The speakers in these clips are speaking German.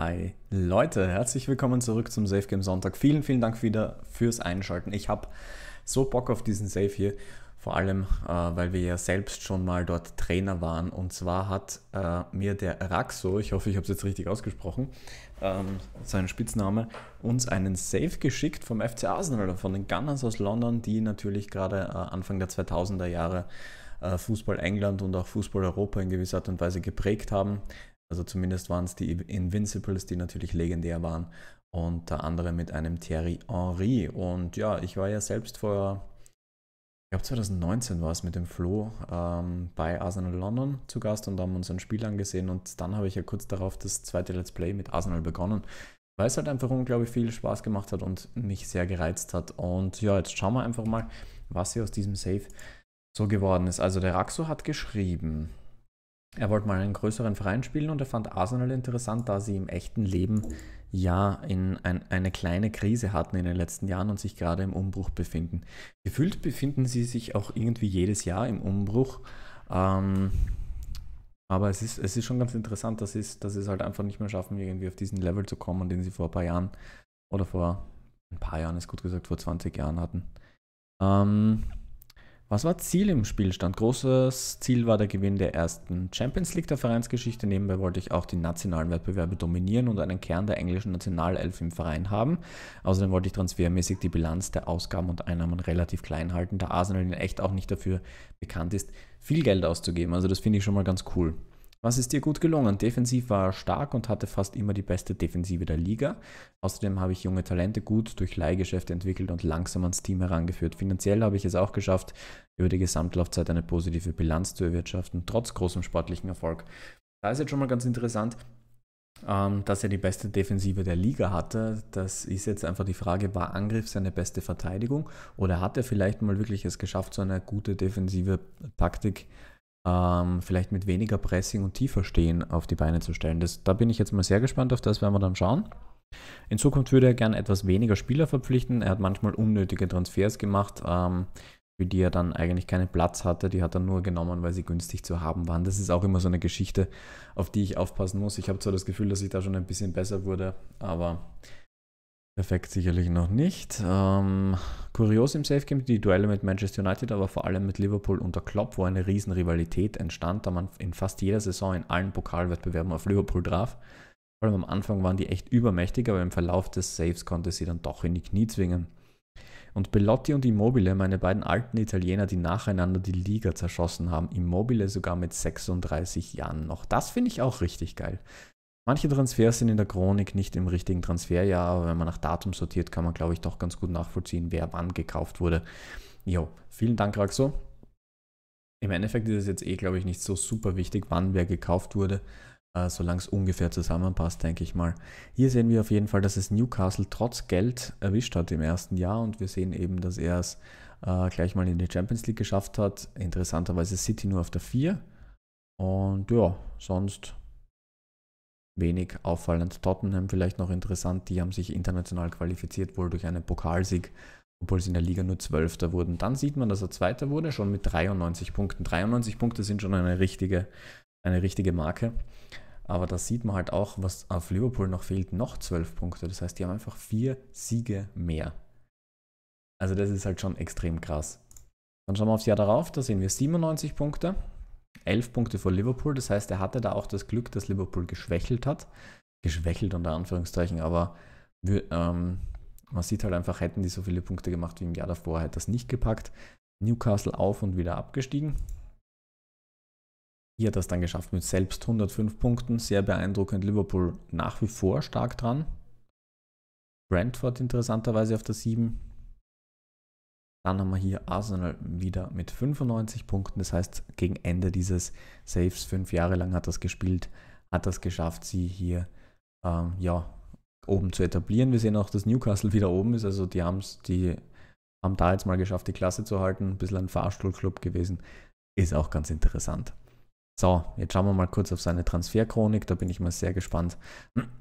Hi Leute, herzlich willkommen zurück zum Safe Game Sonntag. Vielen, vielen Dank wieder fürs Einschalten. Ich habe so Bock auf diesen Safe hier, vor allem äh, weil wir ja selbst schon mal dort Trainer waren. Und zwar hat äh, mir der Raxo, ich hoffe, ich habe es jetzt richtig ausgesprochen, ähm, sein Spitzname, uns einen Safe geschickt vom FC Arsenal oder von den Gunners aus London, die natürlich gerade äh, Anfang der 2000er Jahre äh, Fußball England und auch Fußball Europa in gewisser Art und Weise geprägt haben. Also zumindest waren es die Invincibles, die natürlich legendär waren. Unter anderem mit einem Thierry Henry. Und ja, ich war ja selbst vor, ich glaube 2019 war es mit dem Flo ähm, bei Arsenal London zu Gast und haben uns ein Spiel angesehen. Und dann habe ich ja kurz darauf das zweite Let's Play mit Arsenal begonnen. Weil es halt einfach unglaublich viel Spaß gemacht hat und mich sehr gereizt hat. Und ja, jetzt schauen wir einfach mal, was hier aus diesem Save so geworden ist. Also der Raxo hat geschrieben, er wollte mal einen größeren Verein spielen und er fand Arsenal interessant, da sie im echten Leben ja in ein, eine kleine Krise hatten in den letzten Jahren und sich gerade im Umbruch befinden. Gefühlt befinden sie sich auch irgendwie jedes Jahr im Umbruch. Ähm, aber es ist, es ist schon ganz interessant, dass sie dass es halt einfach nicht mehr schaffen, irgendwie auf diesen Level zu kommen, den sie vor ein paar Jahren oder vor ein paar Jahren ist gut gesagt, vor 20 Jahren hatten. Ähm, was war Ziel im Spielstand? Großes Ziel war der Gewinn der ersten Champions League der Vereinsgeschichte. Nebenbei wollte ich auch die nationalen Wettbewerbe dominieren und einen Kern der englischen Nationalelf im Verein haben. Außerdem wollte ich transfermäßig die Bilanz der Ausgaben und Einnahmen relativ klein halten, da Arsenal in echt auch nicht dafür bekannt ist, viel Geld auszugeben. Also das finde ich schon mal ganz cool. Was ist dir gut gelungen? Defensiv war er stark und hatte fast immer die beste Defensive der Liga. Außerdem habe ich junge Talente gut durch Leihgeschäfte entwickelt und langsam ans Team herangeführt. Finanziell habe ich es auch geschafft, über die Gesamtlaufzeit eine positive Bilanz zu erwirtschaften, trotz großem sportlichen Erfolg. Da ist jetzt schon mal ganz interessant, ähm, dass er die beste Defensive der Liga hatte, das ist jetzt einfach die Frage, war Angriff seine beste Verteidigung oder hat er vielleicht mal wirklich es geschafft, so eine gute defensive Taktik zu ähm, vielleicht mit weniger Pressing und tiefer stehen auf die Beine zu stellen. Das, da bin ich jetzt mal sehr gespannt auf das, werden wir dann schauen. In Zukunft würde er gerne etwas weniger Spieler verpflichten. Er hat manchmal unnötige Transfers gemacht, ähm, für die er dann eigentlich keinen Platz hatte. Die hat er nur genommen, weil sie günstig zu haben waren. Das ist auch immer so eine Geschichte, auf die ich aufpassen muss. Ich habe zwar das Gefühl, dass ich da schon ein bisschen besser wurde, aber Perfekt sicherlich noch nicht. Ähm, kurios im Safe Game die Duelle mit Manchester United, aber vor allem mit Liverpool unter Klopp, wo eine Riesenrivalität entstand, da man in fast jeder Saison in allen Pokalwettbewerben auf Liverpool traf. Vor allem am Anfang waren die echt übermächtig, aber im Verlauf des Saves konnte sie dann doch in die Knie zwingen. Und Bellotti und Immobile, meine beiden alten Italiener, die nacheinander die Liga zerschossen haben. Immobile sogar mit 36 Jahren noch. Das finde ich auch richtig geil. Manche Transfers sind in der Chronik nicht im richtigen Transferjahr, aber wenn man nach Datum sortiert, kann man, glaube ich, doch ganz gut nachvollziehen, wer wann gekauft wurde. Jo, vielen Dank, Raxo. Im Endeffekt ist es jetzt eh, glaube ich, nicht so super wichtig, wann wer gekauft wurde, äh, solange es ungefähr zusammenpasst, denke ich mal. Hier sehen wir auf jeden Fall, dass es Newcastle trotz Geld erwischt hat im ersten Jahr und wir sehen eben, dass er es äh, gleich mal in die Champions League geschafft hat. Interessanterweise City nur auf der 4. Und ja, sonst wenig auffallend. Tottenham vielleicht noch interessant, die haben sich international qualifiziert, wohl durch einen Pokalsieg, obwohl sie in der Liga nur Zwölfter wurden. Dann sieht man, dass er Zweiter wurde, schon mit 93 Punkten. 93 Punkte sind schon eine richtige, eine richtige Marke. Aber da sieht man halt auch, was auf Liverpool noch fehlt, noch zwölf Punkte. Das heißt, die haben einfach vier Siege mehr. Also das ist halt schon extrem krass. Dann schauen wir aufs Jahr darauf, da sehen wir 97 Punkte. 11 Punkte vor Liverpool. Das heißt, er hatte da auch das Glück, dass Liverpool geschwächelt hat. Geschwächelt unter Anführungszeichen, aber wir, ähm, man sieht halt einfach, hätten die so viele Punkte gemacht wie im Jahr davor, hätte das nicht gepackt. Newcastle auf und wieder abgestiegen. Hier hat das dann geschafft mit selbst 105 Punkten. Sehr beeindruckend. Liverpool nach wie vor stark dran. Brentford interessanterweise auf der 7. Dann haben wir hier Arsenal wieder mit 95 Punkten. Das heißt, gegen Ende dieses Saves, fünf Jahre lang hat das gespielt, hat das geschafft, sie hier ähm, ja, oben zu etablieren. Wir sehen auch, dass Newcastle wieder oben ist. Also die, haben's, die haben da jetzt mal geschafft, die Klasse zu halten. Ein bisschen ein Fahrstuhlclub gewesen. Ist auch ganz interessant. So, jetzt schauen wir mal kurz auf seine Transferchronik. Da bin ich mal sehr gespannt,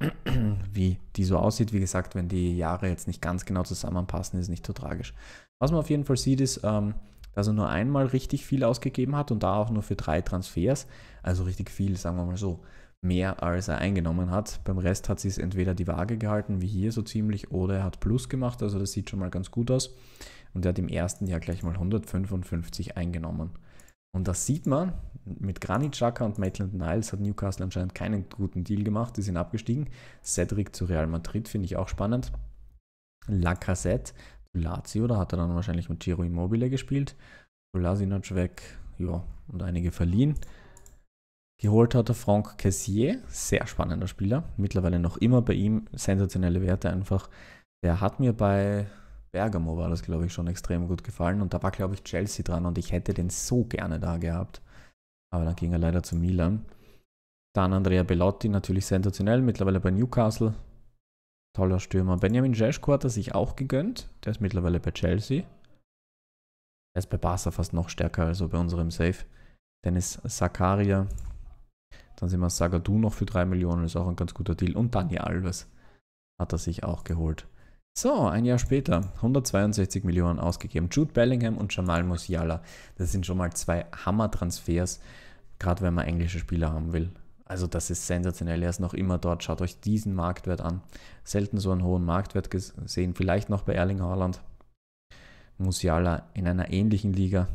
wie die so aussieht. Wie gesagt, wenn die Jahre jetzt nicht ganz genau zusammenpassen, ist es nicht so tragisch. Was man auf jeden Fall sieht, ist, ähm, dass er nur einmal richtig viel ausgegeben hat und da auch nur für drei Transfers. Also richtig viel, sagen wir mal so. Mehr als er eingenommen hat. Beim Rest hat sie es entweder die Waage gehalten, wie hier so ziemlich, oder er hat Plus gemacht. Also das sieht schon mal ganz gut aus. Und er hat im ersten Jahr gleich mal 155 eingenommen. Und das sieht man, mit Granit Xhaka und Maitland Niles hat Newcastle anscheinend keinen guten Deal gemacht, die sind abgestiegen. Cedric zu Real Madrid finde ich auch spannend. Lacazette zu Lazio, da hat er dann wahrscheinlich mit Giro Immobile gespielt. Kolasinac weg, ja, und einige verliehen. Geholt hat er Franck Cassier, sehr spannender Spieler, mittlerweile noch immer bei ihm, sensationelle Werte einfach. Der hat mir bei Bergamo war das, glaube ich, schon extrem gut gefallen. Und da war, glaube ich, Chelsea dran und ich hätte den so gerne da gehabt. Aber dann ging er leider zu Milan. Dann Andrea Bellotti, natürlich sensationell, mittlerweile bei Newcastle. Toller Stürmer. Benjamin Jeschko hat er sich auch gegönnt. Der ist mittlerweile bei Chelsea. Er ist bei Barca fast noch stärker, also bei unserem Safe. Dennis Zakaria. Dann sind wir Sagadu noch für 3 Millionen, ist auch ein ganz guter Deal. Und Dani Alves hat er sich auch geholt. So, ein Jahr später, 162 Millionen ausgegeben. Jude Bellingham und Jamal Musiala, das sind schon mal zwei Hammer-Transfers, gerade wenn man englische Spieler haben will. Also das ist sensationell, er ist noch immer dort, schaut euch diesen Marktwert an. Selten so einen hohen Marktwert gesehen, vielleicht noch bei Erling Haaland. Musiala in einer ähnlichen Liga,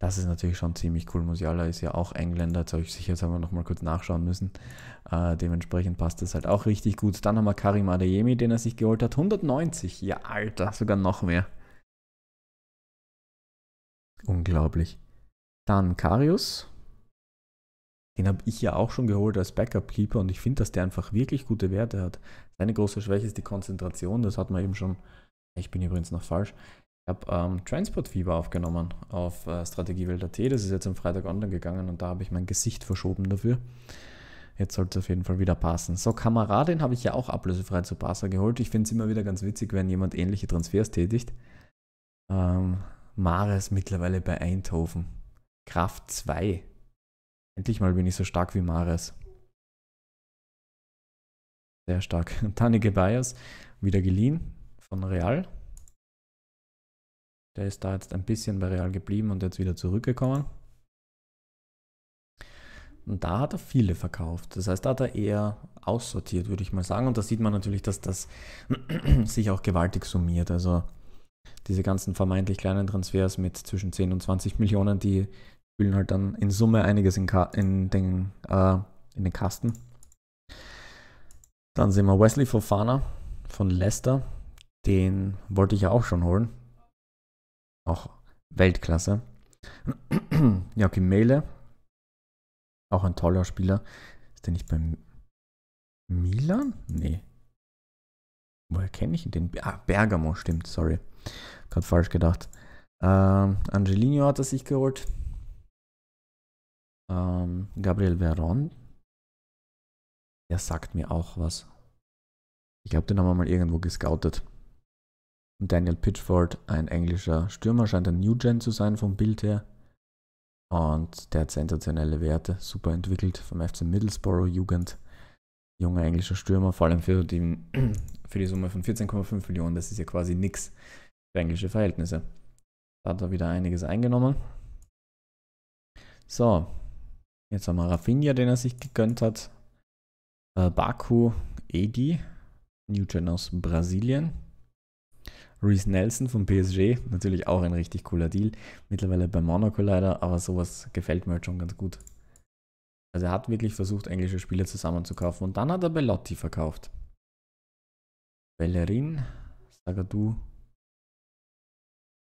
das ist natürlich schon ziemlich cool. Musiala ist ja auch Engländer, jetzt habe ich sicher, das haben wir nochmal kurz nachschauen müssen. Äh, dementsprechend passt das halt auch richtig gut. Dann haben wir Karim Adeyemi, den er sich geholt hat. 190, ja Alter, sogar noch mehr. Unglaublich. Dann Karius. Den habe ich ja auch schon geholt als Backup-Keeper und ich finde, dass der einfach wirklich gute Werte hat. Seine große Schwäche ist die Konzentration, das hat man eben schon. Ich bin übrigens noch falsch habe ähm, Transport Fever aufgenommen auf äh, Strategiewelt.at. Das ist jetzt am Freitag online gegangen und da habe ich mein Gesicht verschoben dafür. Jetzt sollte es auf jeden Fall wieder passen. So, Kameradin habe ich ja auch ablösefrei zu Barca geholt. Ich finde es immer wieder ganz witzig, wenn jemand ähnliche Transfers tätigt. Ähm, Mares mittlerweile bei Eindhoven. Kraft 2. Endlich mal bin ich so stark wie Mares. Sehr stark. Tanike Bayers wieder geliehen von Real. Der ist da jetzt ein bisschen bei Real geblieben und jetzt wieder zurückgekommen. Und da hat er viele verkauft. Das heißt, da hat er eher aussortiert, würde ich mal sagen. Und da sieht man natürlich, dass das sich auch gewaltig summiert. Also diese ganzen vermeintlich kleinen Transfers mit zwischen 10 und 20 Millionen, die spülen halt dann in Summe einiges in, in, den, äh, in den Kasten. Dann sehen wir Wesley Fofana von Leicester. Den wollte ich ja auch schon holen auch Weltklasse. Joachim Mele, auch ein toller Spieler. Ist der nicht beim Milan? Nee. Woher kenne ich den? Ah, Bergamo, stimmt, sorry. Gerade falsch gedacht. Ähm, Angelino hat er sich geholt. Ähm, Gabriel Veron. Der sagt mir auch was. Ich glaube, den haben wir mal irgendwo gescoutet. Daniel Pitchford, ein englischer Stürmer, scheint ein New Gen zu sein vom Bild her. Und der hat sensationelle Werte, super entwickelt vom FC Middlesbrough Jugend. Junger englischer Stürmer, vor allem für die, für die Summe von 14,5 Millionen, das ist ja quasi nichts für englische Verhältnisse. Da hat er wieder einiges eingenommen. So, jetzt haben wir Rafinha, den er sich gegönnt hat. Äh, Baku Edi, New Gen aus Brasilien Reese Nelson von PSG, natürlich auch ein richtig cooler Deal. Mittlerweile bei Monaco leider, aber sowas gefällt mir halt schon ganz gut. Also er hat wirklich versucht, englische Spieler zusammenzukaufen und dann hat er Bellotti verkauft. Bellerin, Sagadu.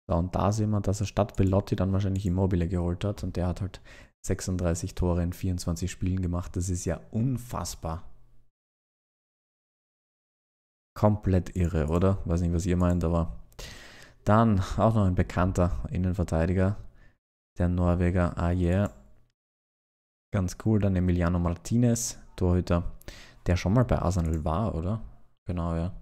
So, und da sehen wir, dass er statt Bellotti dann wahrscheinlich Immobile geholt hat und der hat halt 36 Tore in 24 Spielen gemacht. Das ist ja unfassbar komplett irre, oder? Weiß nicht, was ihr meint, aber dann auch noch ein bekannter Innenverteidiger, der Norweger Ayer. Ganz cool, dann Emiliano Martinez, Torhüter, der schon mal bei Arsenal war, oder? Genau, ja.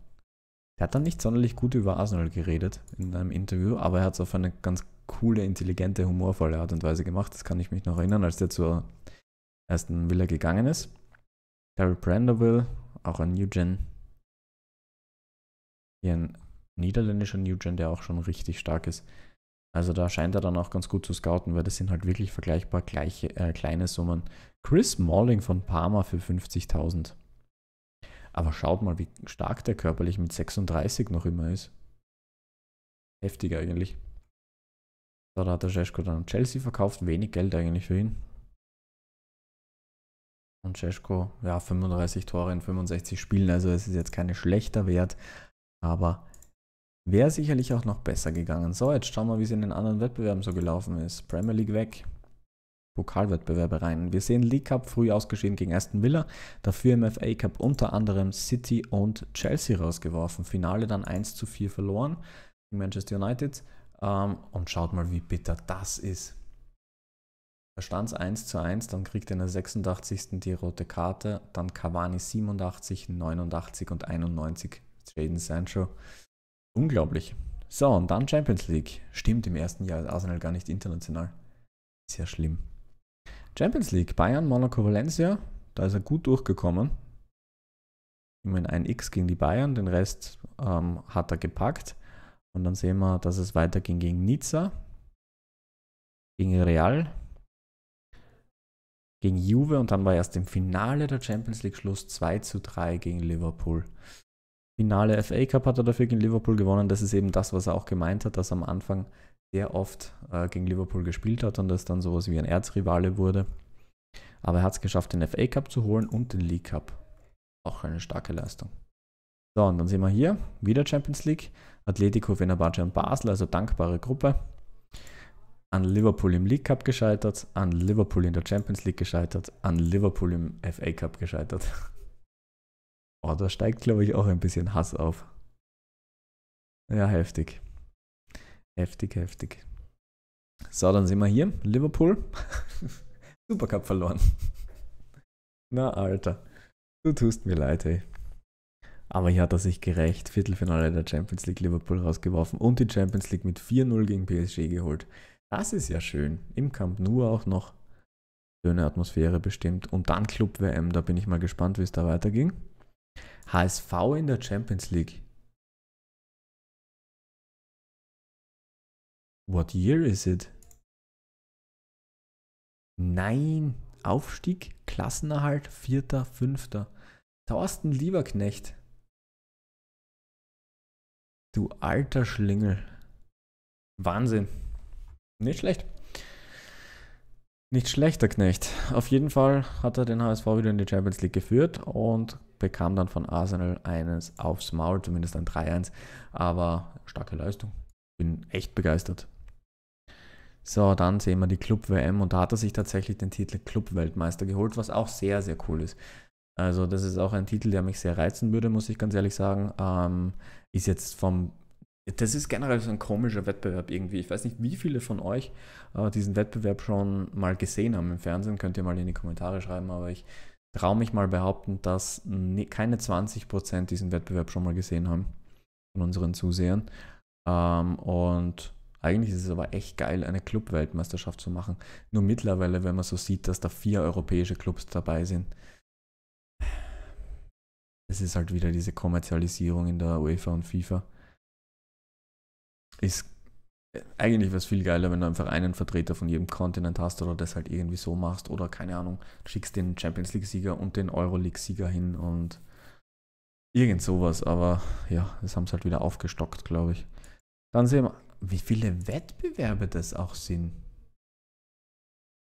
Er hat dann nicht sonderlich gut über Arsenal geredet in einem Interview, aber er hat es auf eine ganz coole, intelligente, humorvolle Art und Weise gemacht. Das kann ich mich noch erinnern, als der zur ersten Villa gegangen ist. Daryl Brandoville, auch ein New Gen hier ein niederländischer New Gen, der auch schon richtig stark ist. Also da scheint er dann auch ganz gut zu scouten, weil das sind halt wirklich vergleichbar gleiche, äh, kleine Summen. Chris Malling von Parma für 50.000. Aber schaut mal, wie stark der körperlich mit 36 noch immer ist. Heftig eigentlich. So, da hat der Jeschko dann Chelsea verkauft, wenig Geld eigentlich für ihn. Und Jeschko, ja, 35 Tore in 65 Spielen, also es ist jetzt kein schlechter Wert, aber wäre sicherlich auch noch besser gegangen. So, jetzt schauen wir, wie es in den anderen Wettbewerben so gelaufen ist. Premier League weg. Pokalwettbewerbe rein. Wir sehen League Cup früh ausgeschieden gegen Aston Villa, dafür im FA Cup unter anderem City und Chelsea rausgeworfen. Finale dann 1 zu 4 verloren gegen Manchester United. Ähm, und schaut mal, wie bitter das ist. Da stand es 1 zu 1, dann kriegt er in der 86. die rote Karte, dann Cavani 87, 89 und 91 Jaden Sancho. Unglaublich. So, und dann Champions League. Stimmt, im ersten Jahr ist Arsenal gar nicht international. Sehr schlimm. Champions League, Bayern, Monaco, Valencia. Da ist er gut durchgekommen. Immerhin ein X gegen die Bayern, den Rest ähm, hat er gepackt. Und dann sehen wir, dass es weiterging gegen Nizza, gegen Real, gegen Juve und dann war erst im Finale der Champions League Schluss 2 zu 3 gegen Liverpool. Finale FA Cup hat er dafür gegen Liverpool gewonnen. Das ist eben das, was er auch gemeint hat, dass er am Anfang sehr oft äh, gegen Liverpool gespielt hat und das dann sowas wie ein Erzrivale wurde. Aber er hat es geschafft, den FA Cup zu holen und den League Cup. Auch eine starke Leistung. So, und dann sehen wir hier wieder Champions League. Atletico, Fenerbahce und Basel, also dankbare Gruppe. An Liverpool im League Cup gescheitert, an Liverpool in der Champions League gescheitert, an Liverpool im FA Cup gescheitert. Oh, da steigt, glaube ich, auch ein bisschen Hass auf. Ja, heftig. Heftig, heftig. So, dann sind wir hier. Liverpool. Supercup verloren. Na, Alter. Du tust mir leid, ey. Aber hier hat er sich gerecht. Viertelfinale der Champions League Liverpool rausgeworfen und die Champions League mit 4-0 gegen PSG geholt. Das ist ja schön. Im Camp Nou auch noch. Schöne Atmosphäre bestimmt. Und dann Club WM. Da bin ich mal gespannt, wie es da weiterging. HSV in der Champions League. What year is it? Nein, Aufstieg, Klassenerhalt, vierter, fünfter. Thorsten Lieberknecht. Du alter Schlingel. Wahnsinn. Nicht schlecht. Nicht schlechter Knecht. Auf jeden Fall hat er den HSV wieder in die Champions League geführt und bekam dann von Arsenal eines aufs Maul, zumindest ein 3-1, aber starke Leistung. Bin echt begeistert. So, dann sehen wir die Club-WM und da hat er sich tatsächlich den Titel Club-Weltmeister geholt, was auch sehr, sehr cool ist. Also, das ist auch ein Titel, der mich sehr reizen würde, muss ich ganz ehrlich sagen. Ähm, ist jetzt vom das ist generell so ein komischer Wettbewerb irgendwie. Ich weiß nicht, wie viele von euch äh, diesen Wettbewerb schon mal gesehen haben im Fernsehen. Könnt ihr mal in die Kommentare schreiben, aber ich traue mich mal behaupten, dass keine 20% diesen Wettbewerb schon mal gesehen haben von unseren Zusehern. Ähm, und eigentlich ist es aber echt geil, eine Club-Weltmeisterschaft zu machen. Nur mittlerweile, wenn man so sieht, dass da vier europäische Clubs dabei sind, es ist halt wieder diese Kommerzialisierung in der UEFA und FIFA. Ist eigentlich wäre es viel geiler, wenn du einfach einen Vertreter von jedem Kontinent hast oder das halt irgendwie so machst oder keine Ahnung, schickst den Champions League-Sieger und den Euroleague-Sieger hin und irgend sowas. Aber ja, das haben sie halt wieder aufgestockt, glaube ich. Dann sehen wir, wie viele Wettbewerbe das auch sind.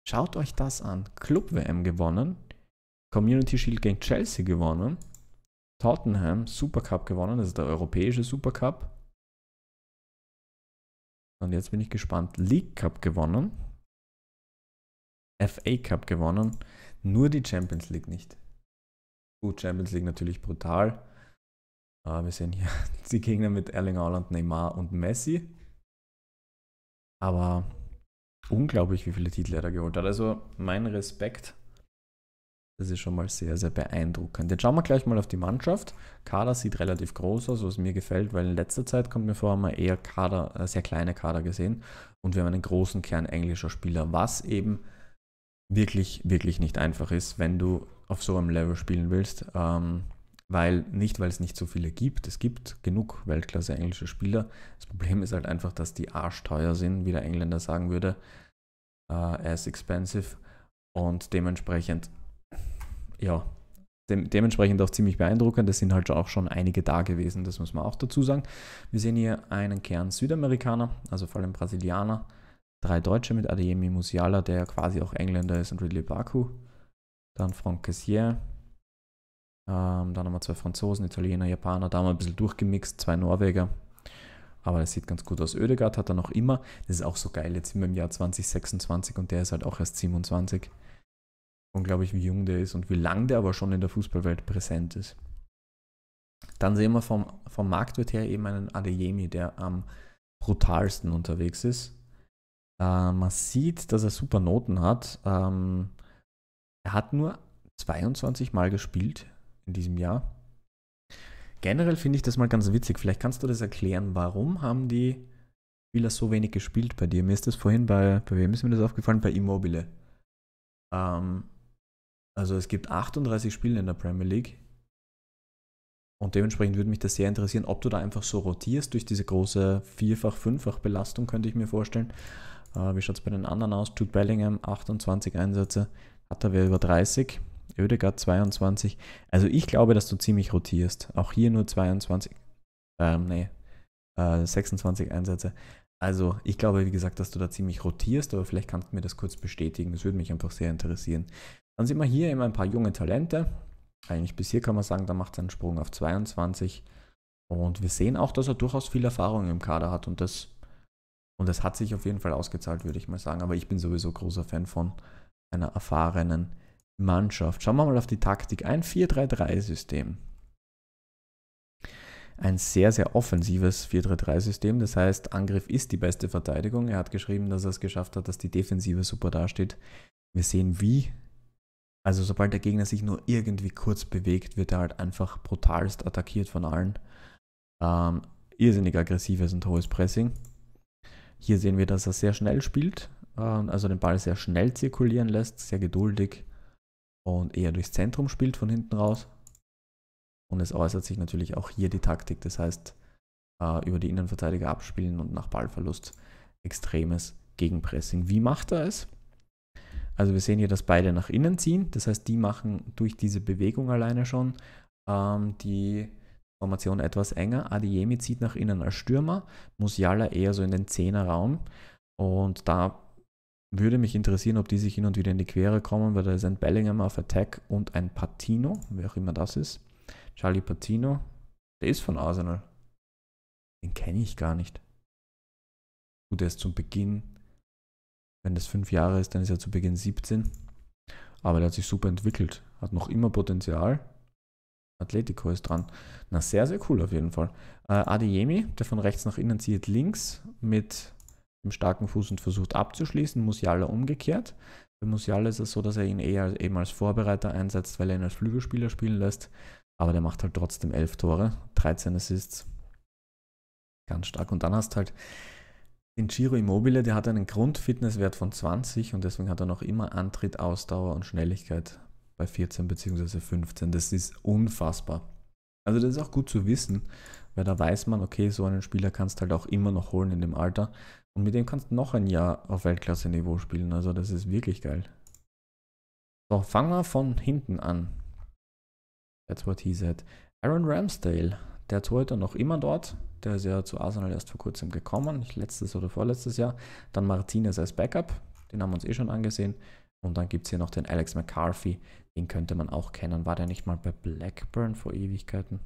Schaut euch das an. Club WM gewonnen, Community Shield gegen Chelsea gewonnen, Tottenham Supercup gewonnen, das ist der europäische Supercup. Und jetzt bin ich gespannt. League Cup gewonnen. FA Cup gewonnen. Nur die Champions League nicht. Gut, Champions League natürlich brutal. Uh, wir sehen hier die Gegner mit Erling Haaland, Neymar und Messi. Aber unglaublich, wie viele Titel er da geholt hat. Also mein Respekt das ist schon mal sehr, sehr beeindruckend. Jetzt schauen wir gleich mal auf die Mannschaft. Kader sieht relativ groß aus, was mir gefällt, weil in letzter Zeit kommt mir vor, haben wir eher Kader, äh, sehr kleine Kader gesehen und wir haben einen großen Kern englischer Spieler, was eben wirklich, wirklich nicht einfach ist, wenn du auf so einem Level spielen willst. Ähm, weil nicht, weil es nicht so viele gibt. Es gibt genug Weltklasse englische Spieler. Das Problem ist halt einfach, dass die arschteuer sind, wie der Engländer sagen würde. Äh, as expensive. Und dementsprechend ja, dem, dementsprechend auch ziemlich beeindruckend. Das sind halt auch schon einige da gewesen, das muss man auch dazu sagen. Wir sehen hier einen Kern Südamerikaner, also vor allem Brasilianer, drei Deutsche mit Adeyemi Musiala, der quasi auch Engländer ist und Ridley Baku, dann Franck Cassier, ähm, dann haben wir zwei Franzosen, Italiener, Japaner, da haben wir ein bisschen durchgemixt, zwei Norweger, aber das sieht ganz gut aus. Ödegaard hat er noch immer, das ist auch so geil, jetzt sind wir im Jahr 2026 und der ist halt auch erst 27. Unglaublich, wie jung der ist und wie lang der aber schon in der Fußballwelt präsent ist. Dann sehen wir vom, vom Marktwert her eben einen Adeyemi, der am brutalsten unterwegs ist. Äh, man sieht, dass er super Noten hat. Ähm, er hat nur 22 Mal gespielt in diesem Jahr. Generell finde ich das mal ganz witzig. Vielleicht kannst du das erklären. Warum haben die Spieler so wenig gespielt bei dir? Mir ist das vorhin bei, bei wem ist mir das aufgefallen? Bei Immobile. Ähm, also es gibt 38 Spiele in der Premier League. Und dementsprechend würde mich das sehr interessieren, ob du da einfach so rotierst durch diese große Vierfach-, Fünffach-Belastung, könnte ich mir vorstellen. Äh, wie schaut es bei den anderen aus? Jude Bellingham, 28 Einsätze, hat er über 30, Oedegaard 22. Also ich glaube, dass du ziemlich rotierst. Auch hier nur 22, ähm, nee, äh, 26 Einsätze. Also ich glaube, wie gesagt, dass du da ziemlich rotierst, aber vielleicht kannst du mir das kurz bestätigen. Das würde mich einfach sehr interessieren. Dann sieht man hier immer ein paar junge Talente. Eigentlich bis hier kann man sagen, da macht er einen Sprung auf 22. Und wir sehen auch, dass er durchaus viel Erfahrung im Kader hat und das, und das hat sich auf jeden Fall ausgezahlt, würde ich mal sagen. Aber ich bin sowieso großer Fan von einer erfahrenen Mannschaft. Schauen wir mal auf die Taktik. Ein 4-3-3-System. Ein sehr, sehr offensives 4-3-3-System. Das heißt, Angriff ist die beste Verteidigung. Er hat geschrieben, dass er es geschafft hat, dass die Defensive super dasteht. Wir sehen, wie also sobald der Gegner sich nur irgendwie kurz bewegt, wird er halt einfach brutalst attackiert von allen. Ähm, irrsinnig aggressives und hohes Pressing. Hier sehen wir, dass er sehr schnell spielt, äh, also den Ball sehr schnell zirkulieren lässt, sehr geduldig und eher durchs Zentrum spielt von hinten raus. Und es äußert sich natürlich auch hier die Taktik, das heißt äh, über die Innenverteidiger abspielen und nach Ballverlust extremes Gegenpressing. Wie macht er es? Also wir sehen hier, dass beide nach innen ziehen. Das heißt, die machen durch diese Bewegung alleine schon ähm, die Formation etwas enger. Adiemi zieht nach innen als Stürmer, Musiala eher so in den Zehnerraum. Und da würde mich interessieren, ob die sich hin und wieder in die Quere kommen, weil da ist ein Bellingham auf Attack und ein Patino, wer auch immer das ist. Charlie Patino, der ist von Arsenal. Den kenne ich gar nicht. Gut, der ist zum Beginn wenn das fünf Jahre ist, dann ist er zu Beginn 17. Aber der hat sich super entwickelt, hat noch immer Potenzial. Atletico ist dran. Na, sehr, sehr cool auf jeden Fall. Äh, Adeyemi, der von rechts nach innen zieht, links mit dem starken Fuß und versucht abzuschließen. Musiala umgekehrt. Bei Musiala ist es so, dass er ihn eher eben als Vorbereiter einsetzt, weil er ihn als Flügelspieler spielen lässt. Aber der macht halt trotzdem elf Tore, 13 Assists. Ganz stark. Und dann hast du halt den Giro Immobile, der hat einen Grundfitnesswert von 20 und deswegen hat er noch immer Antritt, Ausdauer und Schnelligkeit bei 14 bzw. 15. Das ist unfassbar. Also das ist auch gut zu wissen, weil da weiß man, okay, so einen Spieler kannst du halt auch immer noch holen in dem Alter und mit dem kannst du noch ein Jahr auf Weltklasse-Niveau spielen. Also das ist wirklich geil. So, fangen wir von hinten an. That's what he said. Aaron Ramsdale der Torhüter noch immer dort. Der ist ja zu Arsenal erst vor kurzem gekommen, letztes oder vorletztes Jahr. Dann Martinez als Backup, den haben wir uns eh schon angesehen. Und dann gibt es hier noch den Alex McCarthy, den könnte man auch kennen. War der nicht mal bei Blackburn vor Ewigkeiten?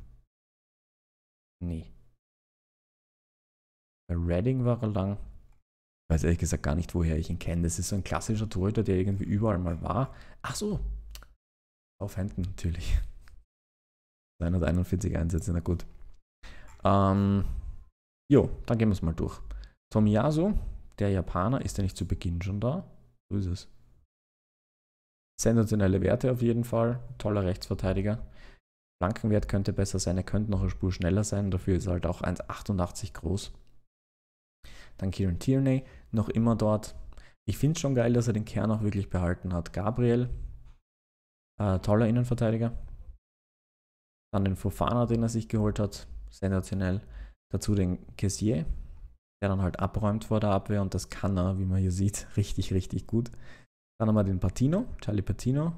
Nee. Bei Reading war er lang. Ich weiß ehrlich gesagt gar nicht, woher ich ihn kenne. Das ist so ein klassischer Torhüter, der irgendwie überall mal war. Ach so. Auf Händen natürlich. 341 Einsätze, na gut. Ähm, jo, dann gehen wir es mal durch. Tomiyasu, der Japaner, ist ja nicht zu Beginn schon da. So ist es. Sensationelle Werte auf jeden Fall. Toller Rechtsverteidiger. Flankenwert könnte besser sein. Er könnte noch eine Spur schneller sein. Dafür ist er halt auch 1,88 groß. Dann Kieran Tierney, noch immer dort. Ich finde es schon geil, dass er den Kern auch wirklich behalten hat. Gabriel, äh, toller Innenverteidiger, dann den Fofana, den er sich geholt hat, sensationell. Dazu den Kessier, der dann halt abräumt vor der Abwehr und das kann er, wie man hier sieht, richtig, richtig gut. Dann haben wir den Patino, Charlie Patino,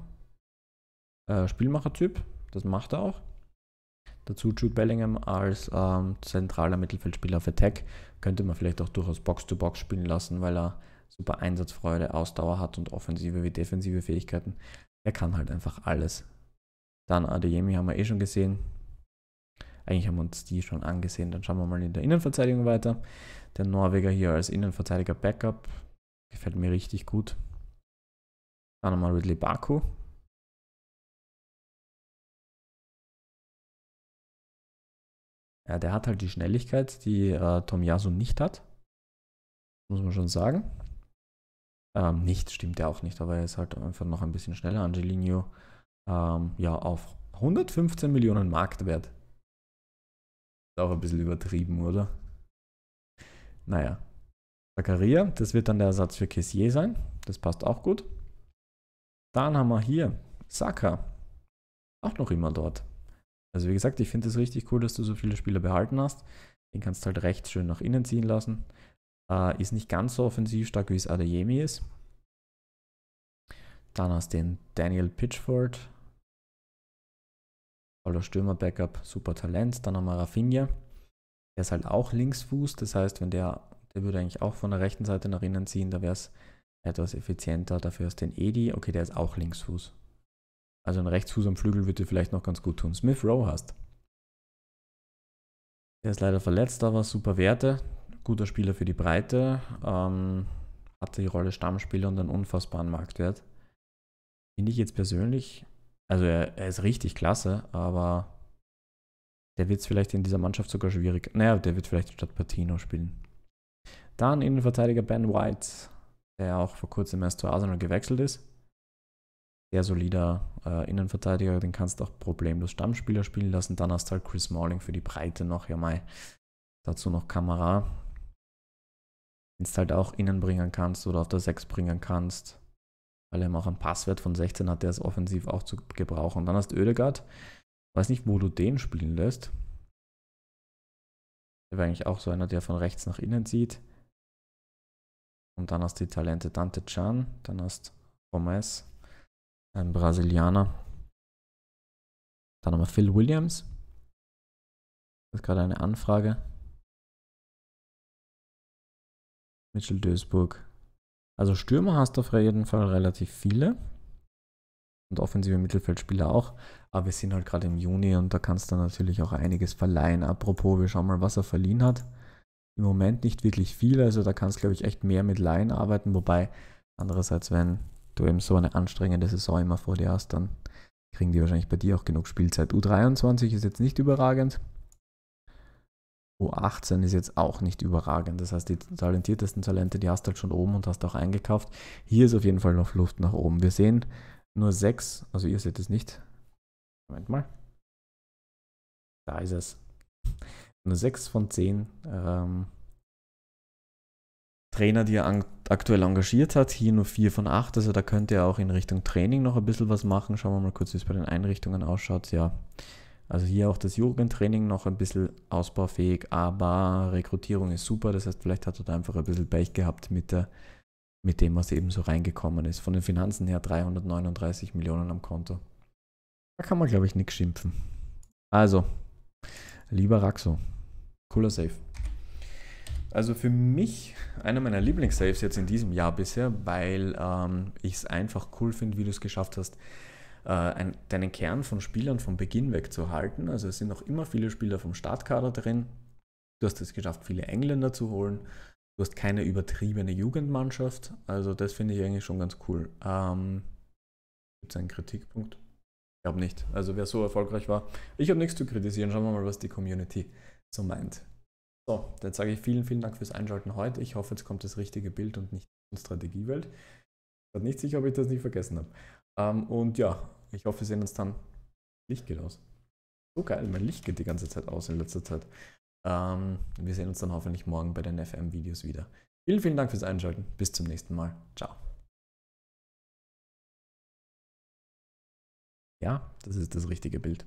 äh, Spielmacher-Typ, das macht er auch. Dazu Jude Bellingham als ähm, zentraler Mittelfeldspieler für Tech. Könnte man vielleicht auch durchaus Box-to-Box -Box spielen lassen, weil er super Einsatzfreude, Ausdauer hat und offensive wie defensive Fähigkeiten. Er kann halt einfach alles. Dann Adeyemi haben wir eh schon gesehen. Eigentlich haben wir uns die schon angesehen. Dann schauen wir mal in der Innenverteidigung weiter. Der Norweger hier als Innenverteidiger Backup. Gefällt mir richtig gut. Dann nochmal Ridley Baku. Ja, der hat halt die Schnelligkeit, die äh, Yasu nicht hat. Muss man schon sagen. Ähm, nicht stimmt ja auch nicht, aber er ist halt einfach noch ein bisschen schneller. Angelino ähm, ja, auf 115 Millionen Marktwert. Ist auch ein bisschen übertrieben, oder? Naja. Zakaria, das wird dann der Ersatz für Kessier sein. Das passt auch gut. Dann haben wir hier Saka. Auch noch immer dort. Also wie gesagt, ich finde es richtig cool, dass du so viele Spieler behalten hast. Den kannst du halt rechts schön nach innen ziehen lassen. Äh, ist nicht ganz so offensiv stark, wie es Adeyemi ist. Dann hast du den Daniel Pitchford. Voller Stürmer-Backup, super Talent. Dann haben wir Rafinha. Der ist halt auch Linksfuß. Das heißt, wenn der, der würde eigentlich auch von der rechten Seite nach innen ziehen, da wäre es etwas effizienter. Dafür hast du den Edi. Okay, der ist auch Linksfuß. Also ein Rechtsfuß am Flügel würde dir vielleicht noch ganz gut tun. Smith Rowe hast. Der ist leider verletzt, aber super Werte. Guter Spieler für die Breite. Ähm, hatte die Rolle Stammspieler und einen unfassbaren Marktwert. Finde ich jetzt persönlich, also er, er ist richtig klasse, aber der wird es vielleicht in dieser Mannschaft sogar schwierig. Naja, der wird vielleicht statt Patino spielen. Dann Innenverteidiger Ben White, der auch vor kurzem erst zu Arsenal gewechselt ist. Sehr solider äh, Innenverteidiger, den kannst du auch problemlos Stammspieler spielen lassen. Dann hast du halt Chris Smalling für die Breite noch, ja mai. Dazu noch Kamera. Den du halt auch innen bringen kannst oder auf der 6 bringen kannst weil er auch einen Passwert von 16 hat, der es offensiv auch zu gebrauchen. dann hast du Ödegaard. Weiß nicht, wo du den spielen lässt. Der wäre eigentlich auch so einer, der von rechts nach innen sieht. Und dann hast du die Talente Dante Chan, dann hast du Gomez, ein Brasilianer. Dann haben wir Phil Williams. Das ist gerade eine Anfrage. Mitchell Dösburg, also Stürmer hast du auf jeden Fall relativ viele. Und offensive Mittelfeldspieler auch. Aber wir sind halt gerade im Juni und da kannst du natürlich auch einiges verleihen. Apropos, wir schauen mal, was er verliehen hat. Im Moment nicht wirklich viel, also da kannst du, glaube ich, echt mehr mit Laien arbeiten. Wobei, andererseits, wenn du eben so eine anstrengende Saison immer vor dir hast, dann kriegen die wahrscheinlich bei dir auch genug Spielzeit. U23 ist jetzt nicht überragend. U18 ist jetzt auch nicht überragend. Das heißt, die talentiertesten Talente, die hast du halt schon oben und hast auch eingekauft. Hier ist auf jeden Fall noch Luft nach oben. Wir sehen nur sechs, also ihr seht es nicht. Moment mal. Da ist es. Nur sechs von zehn ähm, Trainer, die er an, aktuell engagiert hat. Hier nur vier von acht. Also da könnt ihr auch in Richtung Training noch ein bisschen was machen. Schauen wir mal kurz, wie es bei den Einrichtungen ausschaut. Ja. Also hier auch das Jugendtraining noch ein bisschen ausbaufähig, aber Rekrutierung ist super. Das heißt, vielleicht hat er da einfach ein bisschen Pech gehabt mit, der, mit dem, was eben so reingekommen ist. Von den Finanzen her 339 Millionen am Konto. Da kann man, glaube ich, nichts schimpfen. Also, lieber Raxo, cooler Safe. Also für mich einer meiner Lieblingssaves jetzt in diesem Jahr bisher, weil ähm, ich es einfach cool finde, wie du es geschafft hast, äh, ein, deinen Kern von Spielern vom Beginn weg zu halten. Also es sind noch immer viele Spieler vom Startkader drin. Du hast es geschafft, viele Engländer zu holen. Du hast keine übertriebene Jugendmannschaft. Also das finde ich eigentlich schon ganz cool. Ähm, Gibt es einen Kritikpunkt? Ich glaube nicht. Also wer so erfolgreich war. Ich habe nichts zu kritisieren. Schauen wir mal, was die Community so meint. So, dann sage ich vielen, vielen Dank fürs Einschalten heute. Ich hoffe, jetzt kommt das richtige Bild und nicht die Strategiewelt. Ich bin nicht sicher, ob ich das nicht vergessen habe. Ähm, und ja, ich hoffe, wir sehen uns dann. Licht geht aus. So geil, mein Licht geht die ganze Zeit aus in letzter Zeit. Ähm, wir sehen uns dann hoffentlich morgen bei den FM-Videos wieder. Vielen, vielen Dank fürs Einschalten. Bis zum nächsten Mal. Ciao. Ja, das ist das richtige Bild.